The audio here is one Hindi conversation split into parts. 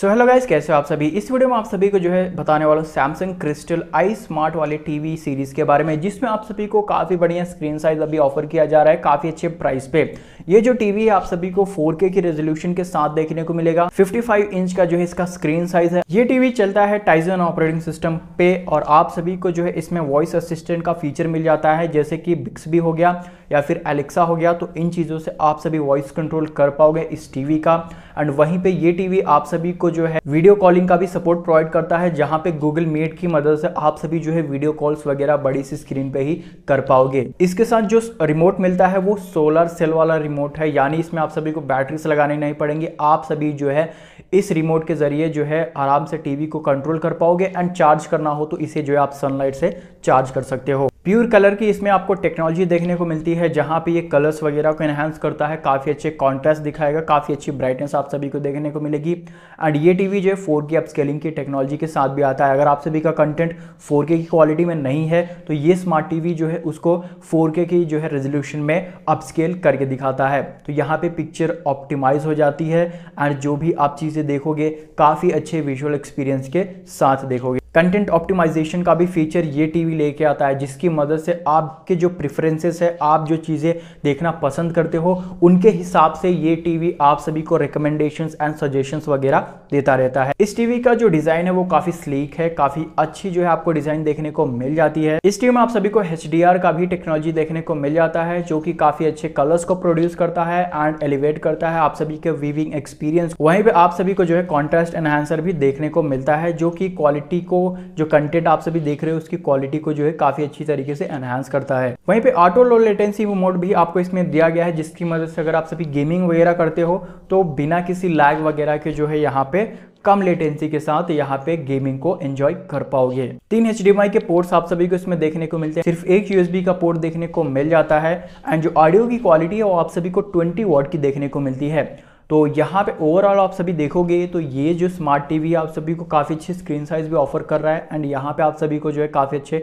सो हेलो गाइस कैसे हो आप सभी इस वीडियो में आप सभी को जो है बताने वाला हूँ सैमसंग क्रिस्टल आई स्मार्ट वाले टीवी सीरीज़ के बारे में जिसमें आप सभी को काफ़ी बढ़िया स्क्रीन साइज अभी ऑफर किया जा रहा है काफ़ी अच्छे प्राइस पे ये जो टीवी है आप सभी को 4K की रेजोल्यूशन के साथ देखने को मिलेगा 55 इंच का जो है इसका स्क्रीन साइज है ये टीवी चलता है टाइजन ऑपरेटिंग सिस्टम पे और आप सभी को जो है इसमें वॉइस असिस्टेंट का फीचर मिल जाता है जैसे कि भी हो गया या फिर एलेक्सा हो गया तो इन चीज़ों से आप सभी वॉइस कंट्रोल कर पाओगे इस टीवी का एंड वहीं पे ये टीवी आप सभी को जो है वीडियो कॉलिंग का भी सपोर्ट प्रोवाइड करता है जहां पे गूगल मीट की मदद से आप सभी जो है वीडियो कॉल्स वगैरह बड़ी सी स्क्रीन पे ही कर पाओगे इसके साथ जो रिमोट मिलता है वो सोलर सेल वाला रिमोट रिमोट है यानी इसमें आप सभी को बैटरीज लगानी नहीं पड़ेंगी आप सभी जो है इस रिमोट के ज़रिए जो है आराम से टीवी को कंट्रोल कर पाओगे एंड चार्ज करना हो तो इसे जो है आप सनलाइट से चार्ज कर सकते हो प्योर कलर की इसमें आपको टेक्नोलॉजी देखने को मिलती है जहाँ पे ये कलर्स वगैरह को एनहेंस करता है काफ़ी अच्छे कॉन्ट्रास्ट दिखाएगा काफ़ी अच्छी ब्राइटनेस आप सभी को देखने को मिलेगी एंड ये टीवी जो है फोर की अपस्केलिंग की टेक्नोलॉजी के साथ भी आता है अगर आप सभी का कंटेंट फोर की क्वालिटी में नहीं है तो ये स्मार्ट टीवी जो है उसको फोर की जो है रेजोल्यूशन में अपस्केल करके दिखाता है तो यहाँ पर पिक्चर ऑप्टिमाइज हो जाती है एंड जो भी आप चीज़ें देखोगे काफ़ी अच्छे विजुअल एक्सपीरियंस के साथ देखोगे कंटेंट ऑप्टिमाइजेशन का भी फीचर ये टीवी लेके आता है जिसकी मदद से आपके जो प्रेफरेंसेस है आप जो चीज़ें देखना पसंद करते हो उनके हिसाब से ये टीवी आप सभी को रिकमेंडेशंस एंड सजेशंस वगैरह देता रहता है इस टीवी का जो डिज़ाइन है वो काफ़ी स्लीक है काफ़ी अच्छी जो है आपको डिज़ाइन देखने को मिल जाती है इस टीवी में आप सभी को एच का भी टेक्नोलॉजी देखने को मिल जाता है जो कि काफ़ी अच्छे कलर्स को प्रोड्यूस करता है एंड एलिवेट करता है आप सभी के वीविंग एक्सपीरियंस वहीं पर आप सभी को जो है कॉन्ट्रास्ट एनहेंसर भी देखने को मिलता है जो कि क्वालिटी को जो कंटेंट आप सभी देख रहे हो उसकी क्वालिटी को जो है काफ़ी अच्छी तरीके से एनहांस करता है वहीं पे ऑटो लो लेटेंसी मोड भी आपको इसमें दिया गया है जिसकी मदद से अगर आप सभी गेमिंग वगैरह करते हो तो बिना किसी लैग वगैरह के जो है यहाँ पे कम लेटेंसी के साथ यहाँ पे गेमिंग को एंजॉय कर पाओगे तीन एच के पोर्ट्स आप सभी को इसमें देखने को मिलते हैं सिर्फ एक यूएसबी का पोर्ट देखने को मिल जाता है एंड जो ऑडियो की क्वालिटी है वो आप सभी को 20 वॉट की देखने को मिलती है तो यहाँ पे ओवरऑल आप सभी देखोगे तो ये जो स्मार्ट टीवी आप सभी को काफ़ी अच्छी स्क्रीन साइज़ भी ऑफर कर रहा है एंड यहाँ पे आप सभी को जो है काफ़ी अच्छे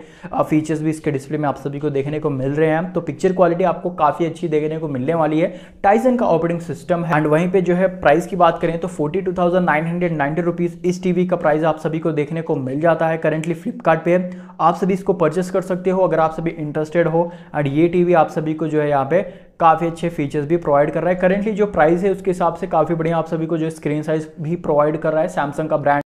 फीचर्स भी इसके डिस्प्ले में आप सभी को देखने को मिल रहे हैं तो पिक्चर क्वालिटी आपको काफ़ी अच्छी देखने को मिलने वाली है टाइजन का ऑपरेटिंग सिस्टम है एंड वहीं पर जो है प्राइस की बात करें तो forty two thousand nine hundred rupees इस टीवी का प्राइस आप सभी को देखने को मिल जाता है करेंटली फ्लिपकार्ट आप सभी इसको परचेस कर सकते हो अगर आप सभी इंटरेस्टेड हो एंड ये टीवी आप सभी को जो है यहाँ पे काफ़ी अच्छे फीचर्स भी प्रोवाइड कर रहा है करेंटली जो प्राइस है उसके हिसाब से काफ़ी बढ़िया आप सभी को जो स्क्रीन साइज भी प्रोवाइड कर रहा है सैमसंग का ब्रांड